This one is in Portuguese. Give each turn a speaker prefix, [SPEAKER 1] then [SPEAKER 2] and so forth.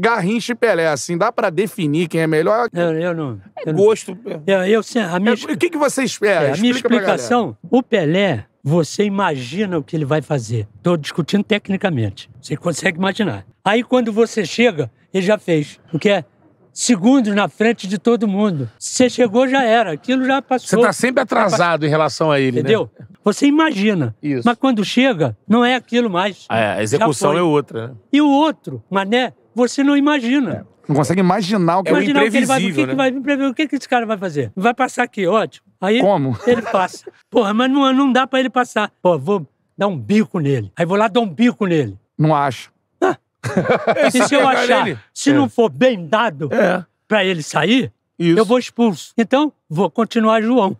[SPEAKER 1] Garrincha e Pelé, assim, dá para definir quem é melhor? Eu, eu não. Eu é gosto. Não, é, eu, eu, minha, é, o que, que você espera? É, é, a minha explicação,
[SPEAKER 2] o Pelé, você imagina o que ele vai fazer. Estou discutindo tecnicamente. Você consegue imaginar. Aí quando você chega, ele já fez. O que é? Segundos na frente de todo mundo. Você chegou, já era. Aquilo já passou. Você está sempre atrasado em relação a ele, né? Entendeu? né? Você imagina. Isso. Mas quando chega, não é aquilo mais. é, a execução é outra, né? E o outro, Mané, você não imagina.
[SPEAKER 1] É. Não consegue imaginar o que, é imaginar o que ele vai, o que, né? que
[SPEAKER 2] vai, o que, que esse cara vai fazer? Vai passar aqui, ótimo. Aí Como? ele passa. Porra, mas não, não dá para ele passar. Pô, vou dar um bico nele. Aí vou lá dar um bico nele. Não acho. Ah.
[SPEAKER 1] e se eu é achar,
[SPEAKER 2] se é. não for bem dado é. para ele sair, Isso. eu vou expulso. Então, vou continuar João.